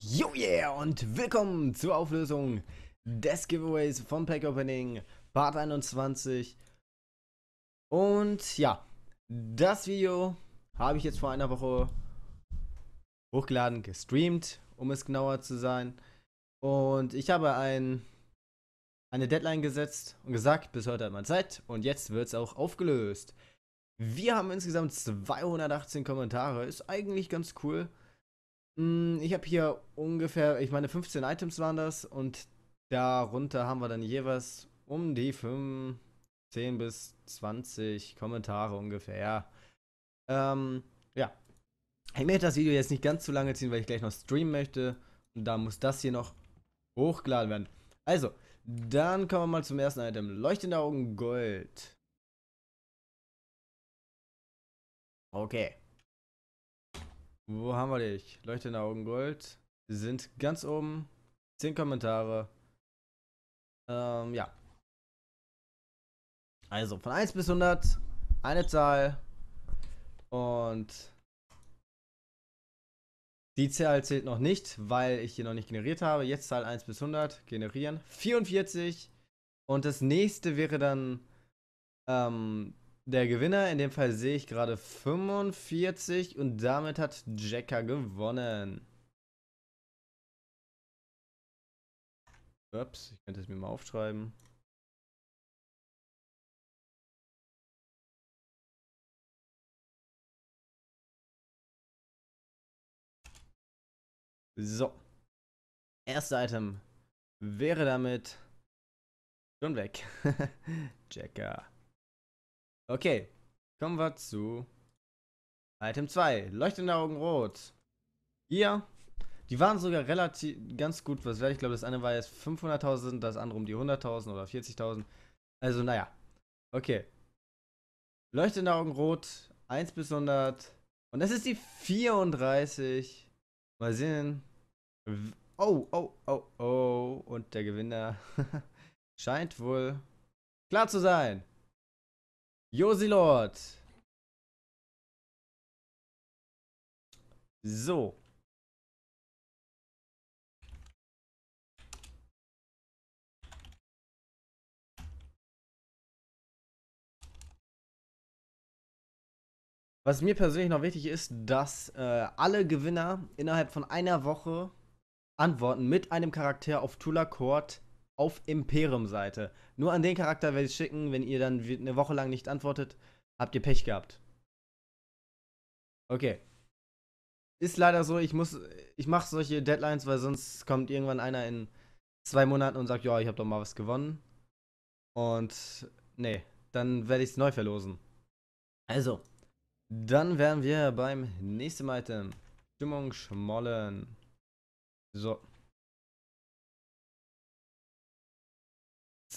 Yo yeah und willkommen zur Auflösung des Giveaways vom Pack Opening Part 21. Und ja, das Video habe ich jetzt vor einer Woche hochgeladen, gestreamt, um es genauer zu sein. Und ich habe ein, eine Deadline gesetzt und gesagt, bis heute hat man Zeit und jetzt wird es auch aufgelöst. Wir haben insgesamt 218 Kommentare, ist eigentlich ganz cool. Mm, ich habe hier ungefähr, ich meine 15 Items waren das und darunter haben wir dann jeweils um die 5, 10 bis 20 Kommentare ungefähr. Ähm, ja. Ich möchte das Video jetzt nicht ganz zu lange ziehen, weil ich gleich noch streamen möchte. Und da muss das hier noch hochgeladen werden. Also, dann kommen wir mal zum ersten Item. Leuchtende Augen Gold. Okay. Wo haben wir dich? Leuchte in Leuchtende Augen Gold. Wir Sind ganz oben. Zehn Kommentare. Ähm, ja. Also von 1 bis 100. Eine Zahl. Und die Zahl zählt noch nicht, weil ich hier noch nicht generiert habe. Jetzt Zahl 1 bis 100. Generieren. 44. Und das nächste wäre dann ähm, der Gewinner, in dem Fall sehe ich gerade 45 und damit hat Jacker gewonnen. Ups, ich könnte es mir mal aufschreiben. So. Erste Item wäre damit schon weg. Jacker. Okay, kommen wir zu Item 2. Leuchtende Augen rot. Hier, die waren sogar relativ ganz gut was wäre Ich glaube, das eine war jetzt 500.000, das andere um die 100.000 oder 40.000. Also, naja. Okay. Leuchtende Augen rot, 1 bis 100. Und das ist die 34. Mal sehen. Oh, oh, oh, oh. Und der Gewinner scheint wohl klar zu sein. Josilord. So. Was mir persönlich noch wichtig ist, dass äh, alle Gewinner innerhalb von einer Woche antworten mit einem Charakter auf Tula Court auf Imperium-Seite. Nur an den Charakter werde ich schicken, wenn ihr dann eine Woche lang nicht antwortet, habt ihr Pech gehabt. Okay. Ist leider so, ich muss, ich mache solche Deadlines, weil sonst kommt irgendwann einer in zwei Monaten und sagt, ja, ich habe doch mal was gewonnen. Und nee, dann werde ich es neu verlosen. Also, dann wären wir beim nächsten Item. Stimmung schmollen. So.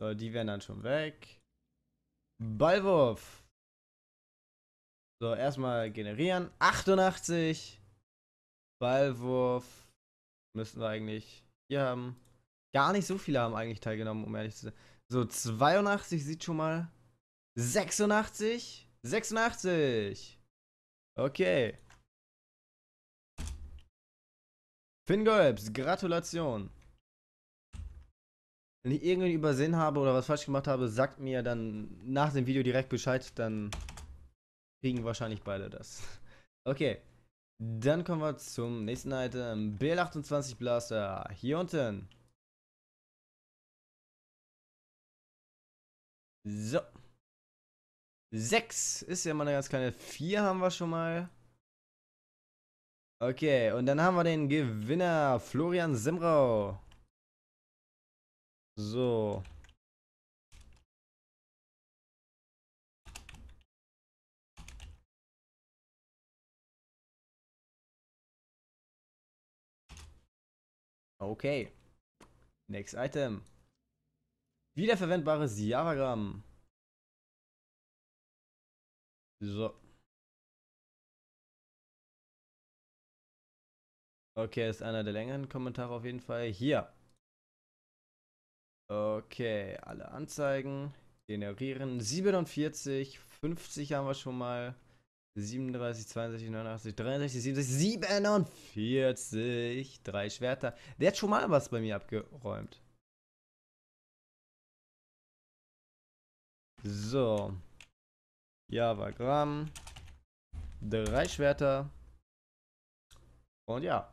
So, die werden dann schon weg. Ballwurf. So, erstmal generieren. 88. Ballwurf. Müssen wir eigentlich hier haben. Gar nicht so viele haben eigentlich teilgenommen, um ehrlich zu sein. So, 82 sieht schon mal. 86. 86. Okay. Finn Golbs, Gratulation. Wenn ich irgendwie übersehen habe oder was falsch gemacht habe, sagt mir dann nach dem Video direkt Bescheid, dann kriegen wahrscheinlich beide das. Okay, dann kommen wir zum nächsten Item. BL28 Blaster, hier unten. So. 6 ist ja mal eine ganz kleine 4 haben wir schon mal. Okay, und dann haben wir den Gewinner, Florian Simrau. So. Okay. Next Item. Wiederverwendbares Javagramm. So. Okay, ist einer der längeren Kommentare auf jeden Fall. Hier. Okay, alle Anzeigen generieren. 47, 50 haben wir schon mal. 37, 62, 89, 63, 67, 47. Drei Schwerter. Der hat schon mal was bei mir abgeräumt. So. Java Javagramm. Drei Schwerter. Und ja,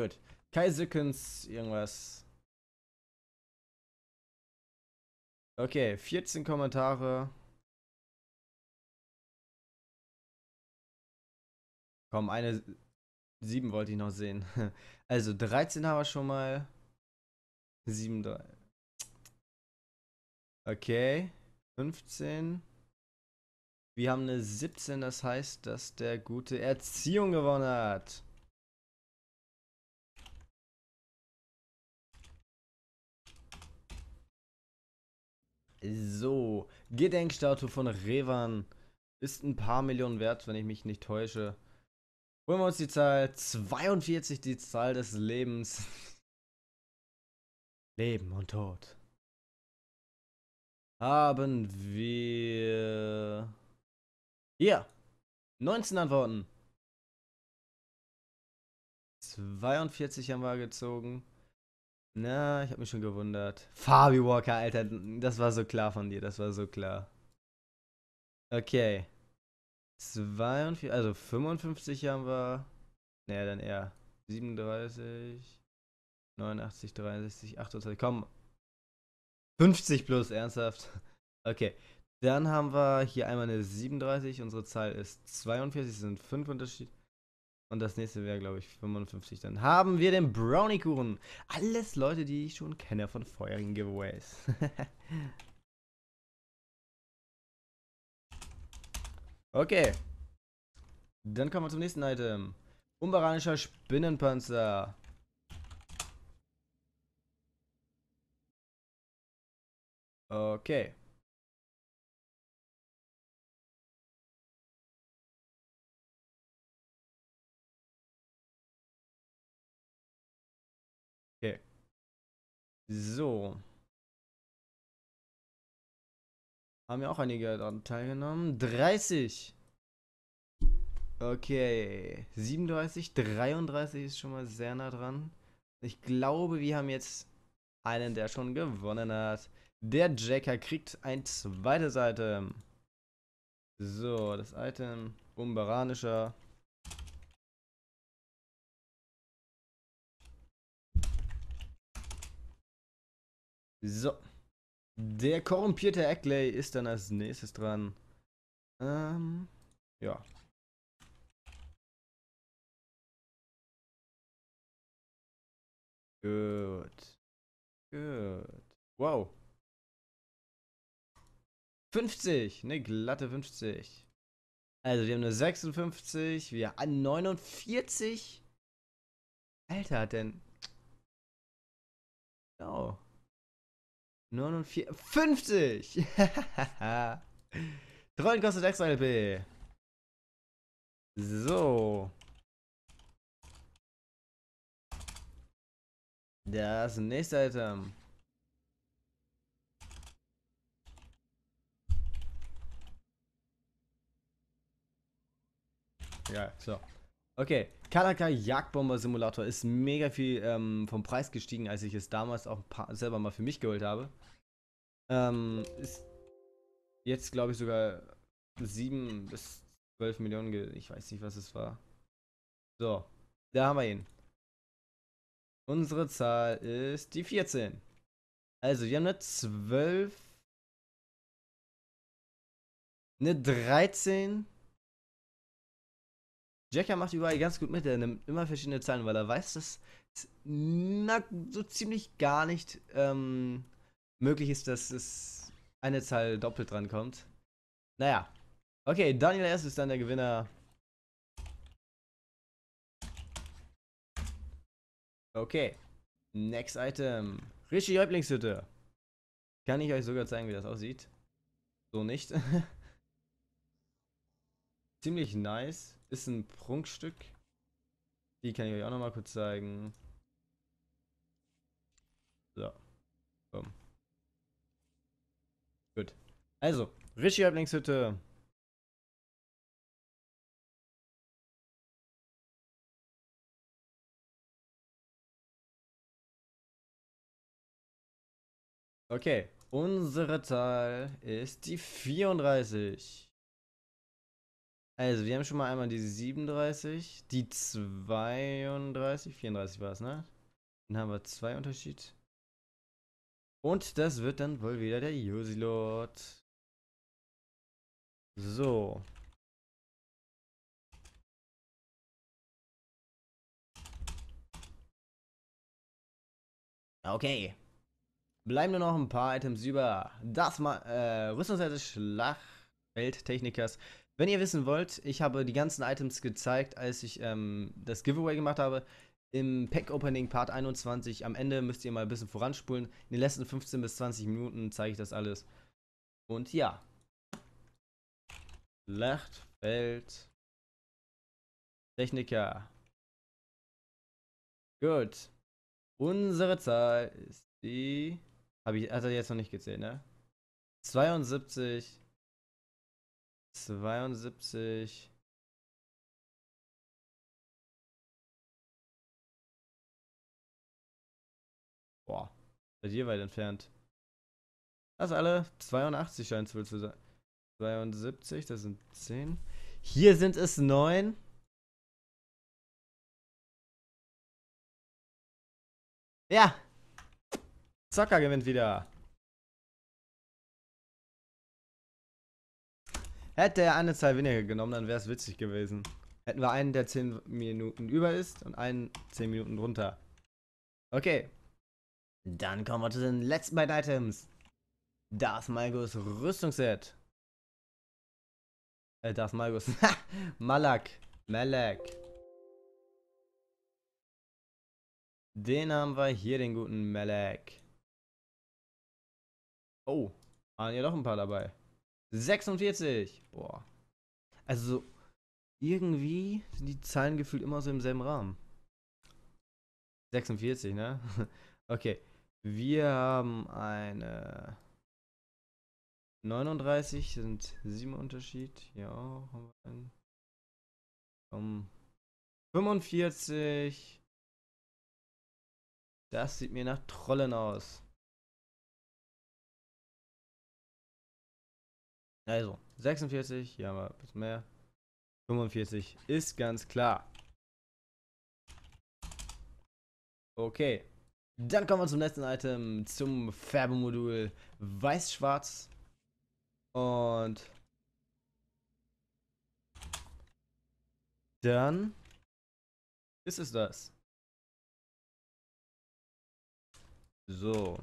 Gut. Kai Sickens, irgendwas. Okay, 14 Kommentare. Komm, eine 7 wollte ich noch sehen. Also 13 haben wir schon mal. 7, 3. Okay, 15. Wir haben eine 17, das heißt, dass der gute Erziehung gewonnen hat. So, Gedenkstatue von Revan ist ein paar Millionen wert, wenn ich mich nicht täusche. Holen wir uns die Zahl 42, die Zahl des Lebens. Leben und Tod. Haben wir... Hier! 19 Antworten. 42 haben wir gezogen. Na, ich habe mich schon gewundert. Fabi Walker, Alter, das war so klar von dir, das war so klar. Okay. 42, also 55 haben wir. Naja, dann eher. 37, 89, 63, 28, komm. 50 plus, ernsthaft. Okay. Dann haben wir hier einmal eine 37, unsere Zahl ist 42, es sind 5 Unterschiede. Und das nächste wäre, glaube ich, 55. Dann haben wir den Brownie-Kuchen. Alles Leute, die ich schon kenne von vorherigen Giveaways. okay. Dann kommen wir zum nächsten Item. Umbaranischer Spinnenpanzer. Okay. So. Haben ja auch einige daran teilgenommen. 30. Okay. 37, 33 ist schon mal sehr nah dran. Ich glaube, wir haben jetzt einen, der schon gewonnen hat. Der Jacker kriegt ein zweites Item. So, das Item. Umbaranischer So. Der korrumpierte Eckley ist dann als nächstes dran. Ähm, ja. Gut. Gut. Wow. 50. Ne, glatte 50. Also, wir haben eine 56. Wir haben 49. Alter, denn. Genau. No. 49, 50! Trollen kostet extra LP. So. Das nächste Item. Ja, so. Okay, Kanaka Jagdbomber Simulator ist mega viel ähm, vom Preis gestiegen, als ich es damals auch selber mal für mich geholt habe. Ähm, ist jetzt glaube ich sogar 7 bis 12 Millionen, ich weiß nicht was es war. So, da haben wir ihn. Unsere Zahl ist die 14. Also, wir haben eine 12, eine 13 Jacker macht überall ganz gut mit, er nimmt immer verschiedene Zahlen, weil er weiß, dass es na, so ziemlich gar nicht ähm, möglich ist, dass es eine Zahl doppelt dran kommt. Naja. Okay, Daniel S. ist dann der Gewinner. Okay. Next Item. Richie Häuptlingshütte. Kann ich euch sogar zeigen, wie das aussieht. So nicht. Ziemlich nice. Ist ein Prunkstück. Die kann ich euch auch nochmal kurz zeigen. So. Komm. Gut. Also, Richie Häuptlingshütte. Okay, unsere Zahl ist die 34. Also, wir haben schon mal einmal die 37, die 32, 34 war es, ne? Dann haben wir zwei Unterschied. Und das wird dann wohl wieder der Yosilord. So. Okay. Bleiben nur noch ein paar Items über. Das mal, äh, Rüstungsseite Schlachtfeldtechnikers wenn ihr wissen wollt, ich habe die ganzen Items gezeigt, als ich ähm, das Giveaway gemacht habe. Im Pack Opening Part 21 am Ende müsst ihr mal ein bisschen voranspulen. In den letzten 15 bis 20 Minuten zeige ich das alles. Und ja. Schlachtfeld. Techniker. Gut. Unsere Zahl ist die. Habe ich. Hat er jetzt noch nicht gezählt, ne? 72. 72. Boah, seid ihr weit entfernt. Das alle 82 scheint es wohl zu sein. 72, das sind 10. Hier sind es 9. Ja. Zocker gewinnt wieder. Hätte er eine Zahl weniger genommen, dann wäre es witzig gewesen. Hätten wir einen, der 10 Minuten über ist und einen 10 Minuten drunter. Okay. Dann kommen wir zu den letzten beiden Items. Darth Malgus Rüstungsset. Äh, das Malgos. Malak. Malak. Den haben wir hier, den guten Malak. Oh, waren hier doch ein paar dabei. 46. Boah. Also irgendwie sind die Zahlen gefühlt immer so im selben Rahmen. 46, ne? Okay. Wir haben eine 39, sind 7 Unterschied. Ja, auch haben wir einen. Um 45. Das sieht mir nach Trollen aus. Also, 46, hier haben wir ein bisschen mehr. 45 ist ganz klar. Okay. Dann kommen wir zum letzten Item, zum Färbemodul Weiß-Schwarz. Und dann ist es das. So.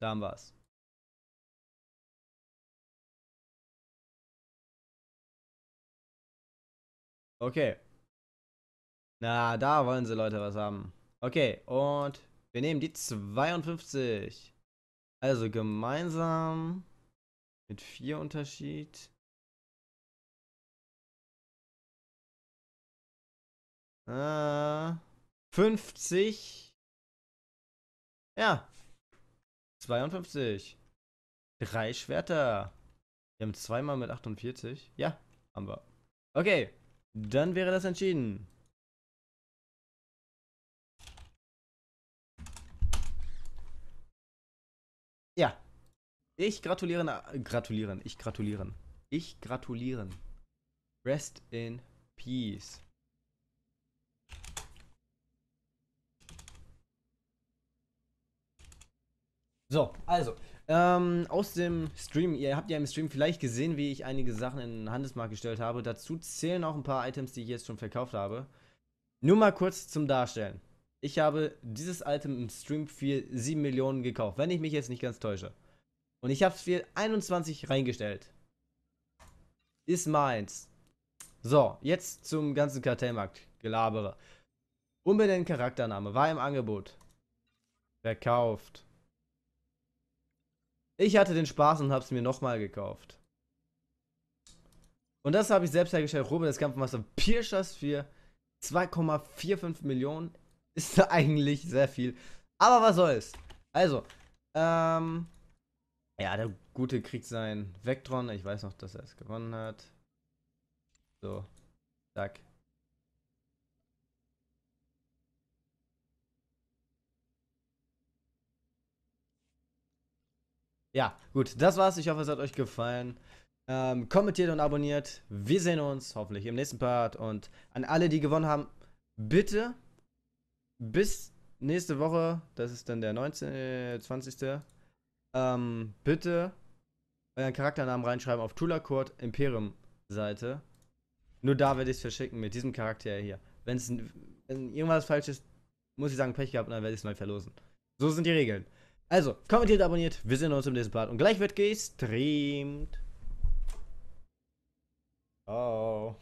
Da haben wir es. Okay. Na, da wollen sie Leute was haben. Okay, und wir nehmen die 52. Also gemeinsam mit 4 Unterschied. Äh, 50. Ja. 52. Drei Schwerter. Wir haben zweimal mit 48. Ja, haben wir. Okay. Dann wäre das entschieden. Ja. Ich gratuliere. gratulieren, ich gratulieren. Ich gratulieren. Rest in peace. So, also, ähm, aus dem Stream, ihr habt ja im Stream vielleicht gesehen, wie ich einige Sachen in den Handelsmarkt gestellt habe. Dazu zählen auch ein paar Items, die ich jetzt schon verkauft habe. Nur mal kurz zum Darstellen. Ich habe dieses Item im Stream für 7 Millionen gekauft, wenn ich mich jetzt nicht ganz täusche. Und ich habe es für 21 reingestellt. Ist meins. So, jetzt zum ganzen Kartellmarkt. Gelabere. Unbedingt Charaktername. War im Angebot. Verkauft. Ich hatte den Spaß und hab's mir nochmal gekauft. Und das habe ich selbst hergestellt. Robin, das Kampfmaster Pierschers 4. 2,45 Millionen ist eigentlich sehr viel. Aber was soll's. Also, ähm, ja, der Gute kriegt sein Vectron. Ich weiß noch, dass er es gewonnen hat. So, zack. Ja, gut, das war's. Ich hoffe, es hat euch gefallen. Ähm, kommentiert und abonniert. Wir sehen uns hoffentlich im nächsten Part. Und an alle, die gewonnen haben, bitte bis nächste Woche, das ist dann der 19, 20. Äh, ähm, bitte euren Charakternamen reinschreiben auf Tulakurt Imperium Seite. Nur da werde ich es verschicken mit diesem Charakter hier. Wenn's, wenn irgendwas falsch ist, muss ich sagen, Pech gehabt und dann werde ich es neu verlosen. So sind die Regeln. Also, kommentiert, abonniert. Wir sehen uns im nächsten Part. Und gleich wird gestreamt. Oh.